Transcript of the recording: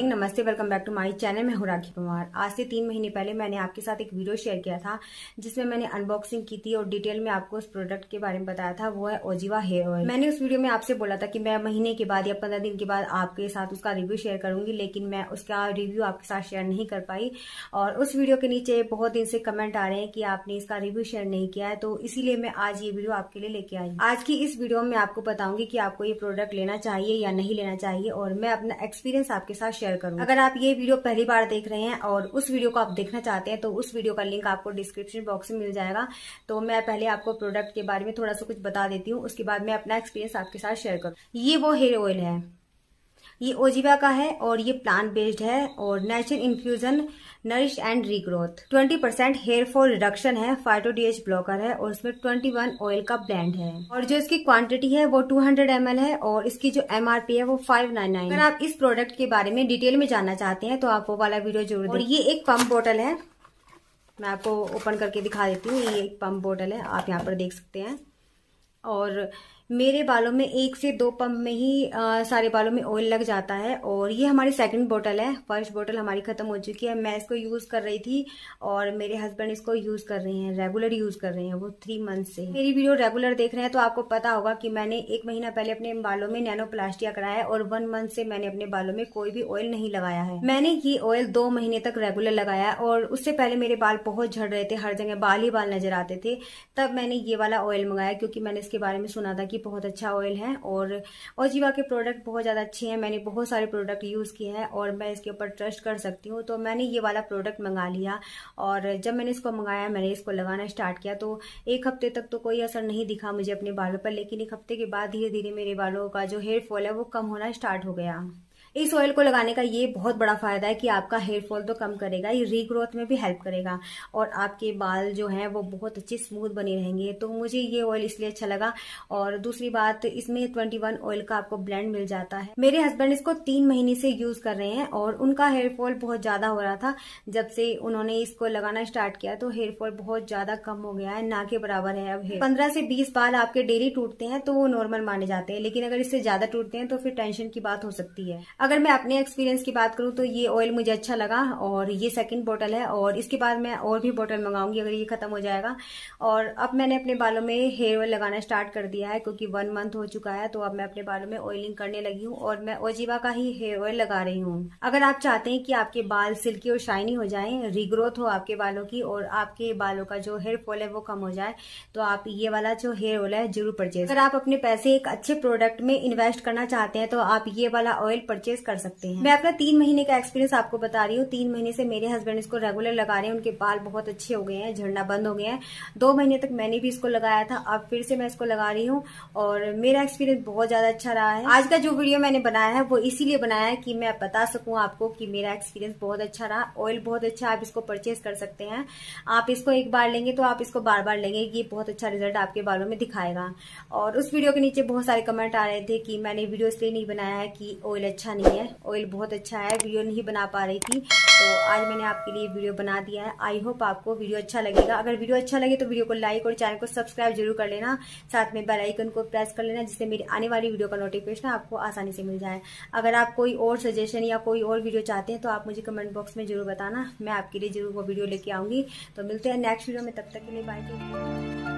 morning नमस्ते welcome back to my channel मैं राखी पवार आज से तीन महीने पहले मैंने आपके साथ एक वीडियो शेयर किया था जिसमें मैंने अनबॉक्सिंग की थी और डिटेल में आपको उस प्रोडक्ट के बारे में बताया था वो है ओजीवा हेयर ऑयल मैंने उस वीडियो में आपसे बोला था कि मैं महीने के बाद या पंद्रह दिन के बाद आपके साथ उसका रिव्यू शेयर करूंगी लेकिन मैं उसका रिव्यू आपके साथ शेयर नहीं कर पाई और उस वीडियो के नीचे बहुत दिन से कमेंट आ रहे हैं कि आपने इसका रिव्यू शेयर नहीं किया है तो इसीलिए मैं आज ये वीडियो आपके लिए लेके आई आज की इस वीडियो में आपको बताऊंगी की आपको ये प्रोडक्ट लेना चाहिए या नहीं लेना चाहिए और मैं अपना एक्सपीरियंस आपके साथ शेयर शेयर करूँ अगर आप ये वीडियो पहली बार देख रहे हैं और उस वीडियो को आप देखना चाहते हैं तो उस वीडियो का लिंक आपको डिस्क्रिप्शन बॉक्स में मिल जाएगा तो मैं पहले आपको प्रोडक्ट के बारे में थोड़ा सा कुछ बता देती हूँ उसके बाद मैं अपना एक्सपीरियंस आपके साथ शेयर करूँ ये वो हेयर ऑयल है ये ओजिवा का है और ये प्लांट बेस्ड है और natural infusion nourish and regrowth 20 percent hair fall reduction है फाइटो डीएच ब्लॉकर है और इसमें 21 ऑयल का ब्लेंड है और जो इसकी क्वांटिटी है वो 200 हंड्रेड है और इसकी जो एम है वो 599 अगर आप इस प्रोडक्ट के बारे में डिटेल में जानना चाहते हैं तो आप वो वाला वीडियो जरूर और ये एक पम्प बोटल है मैं आपको ओपन करके दिखा देती हूँ ये एक पम्प बोटल है आप यहाँ पर देख सकते हैं और मेरे बालों में एक से दो पंप में ही आ, सारे बालों में ऑयल लग जाता है और ये हमारी सेकंड बोतल है फर्स्ट बोतल हमारी ख़त्म हो चुकी है मैं इसको यूज़ कर रही थी और मेरे हस्बैंड इसको यूज़ कर रहे हैं रेगुलर यूज़ कर रहे हैं वो थ्री मंथ से मेरी वीडियो रेगुलर देख रहे हैं तो आपको पता होगा कि मैंने एक महीना पहले अपने बालों में नैनो प्लास्टिया कराया और वन मंथ से मैंने अपने बालों में कोई भी ऑयल नहीं लगाया है मैंने ये ऑयल दो महीने तक रेगुलर लगाया और उससे पहले मेरे बाल बहुत झड़ रहे थे हर जगह बाल ही बाल नजर आते थे तब मैंने ये वाला ऑयल मंगाया क्योंकि मैंने इसके बारे में सुना था कि बहुत अच्छा ऑयल है और ओजीवा के प्रोडक्ट बहुत ज़्यादा अच्छे हैं मैंने बहुत सारे प्रोडक्ट यूज़ किए हैं और मैं इसके ऊपर ट्रस्ट कर सकती हूँ तो मैंने ये वाला प्रोडक्ट मंगा लिया और जब मैंने इसको मंगाया मैंने इसको लगाना स्टार्ट किया तो एक हफ्ते तक तो कोई असर नहीं दिखा मुझे अपने बालों पर लेकिन एक हफ्ते के बाद धीरे धीरे मेरे बालों का जो हेयर फॉल है वो कम होना स्टार्ट हो गया इस ऑयल को लगाने का ये बहुत बड़ा फायदा है कि आपका हेयर फॉल तो कम करेगा ये रीग्रोथ में भी हेल्प करेगा और आपके बाल जो हैं वो बहुत अच्छे स्मूथ बने रहेंगे तो मुझे ये ऑयल इसलिए अच्छा लगा और दूसरी बात इसमें ट्वेंटी ऑयल का आपको ब्लेंड मिल जाता है मेरे हस्बैंड इसको तीन महीने से यूज कर रहे हैं और उनका हेयर फॉल बहुत ज्यादा हो रहा था जब से उन्होंने इसको लगाना स्टार्ट किया तो हेयर फॉल बहुत ज्यादा कम हो गया है ना के बराबर है अब हेयर पंद्रह से बीस बाल आपके डेली टूटते हैं तो वो नॉर्मल माने जाते हैं लेकिन अगर इससे ज्यादा टूटते हैं तो फिर टेंशन की बात हो सकती है अगर मैं अपने एक्सपीरियंस की बात करूँ तो ये ऑयल मुझे अच्छा लगा और ये सेकंड बोतल है और इसके बाद मैं और भी बोतल मंगाऊंगी अगर ये खत्म हो जाएगा और अब मैंने अपने बालों में हेयर ऑयल लगाना स्टार्ट कर दिया है क्योंकि वन मंथ हो चुका है तो अब मैं अपने बालों में ऑयलिंग करने लगी हूँ और मैं ओजीवा का ही हेयर ऑयल लगा रही हूँ अगर आप चाहते हैं कि आपके बाल सिल्की और शाइनी हो जाए रिग्रोथ हो आपके बालों की और आपके बालों का जो हेयर फॉल है वो कम हो जाए तो आप ये वाला जो हेयर ऑयल है जरूर परचेज अगर आप अपने पैसे एक अच्छे प्रोडक्ट में इन्वेस्ट करना चाहते हैं तो आप ये वाला ऑयल परचेज परचेज कर सकते हैं मैं अपना तीन महीने का एक्सपीरियंस आपको बता रही हूँ तीन महीने से मेरे हस्बैंड इसको रेगुलर लगा रहे हैं उनके बाल बहुत अच्छे हो गए हैं झड़ना बंद हो गए हैं दो महीने तक मैंने भी इसको लगाया था अब फिर से मैं इसको लगा रही हूँ और मेरा एक्सपीरियंस बहुत ज्यादा अच्छा रहा है आज का जो वीडियो मैंने बनाया है वो इसीलिए बनाया है कि मैं बता सकूँ आपको कि मेरा एक्सपीरियंस बहुत अच्छा रहा ऑयल बहुत अच्छा आप इसको परचेज कर सकते हैं आप इसको एक बार लेंगे तो आप इसको बार बार लेंगे ये बहुत अच्छा रिजल्ट आपके बालों में दिखाएगा और उस वीडियो के नीचे बहुत सारे कमेंट आ रहे थे कि मैंने वीडियो इसलिए नहीं बनाया है कि ऑयल अच्छा नहीं है ऑयल बहुत अच्छा है वीडियो नहीं बना पा रही थी तो आज मैंने आपके लिए वीडियो बना दिया है आई होप आपको वीडियो अच्छा लगेगा अगर वीडियो अच्छा लगे तो वीडियो को लाइक और चैनल को सब्सक्राइब जरूर कर लेना साथ में बेल आइकन को प्रेस कर लेना जिससे मेरी आने वाली वीडियो का नोटिफिकेशन आपको आसानी से मिल जाए अगर आप कोई और सजेशन या कोई और वीडियो चाहते हैं तो आप मुझे कमेंट बॉक्स में जरूर बताना मैं आपके लिए जरूर वो वीडियो लेके आऊंगी तो मिलते हैं नेक्स्ट वीडियो में तब तक के लिए बाय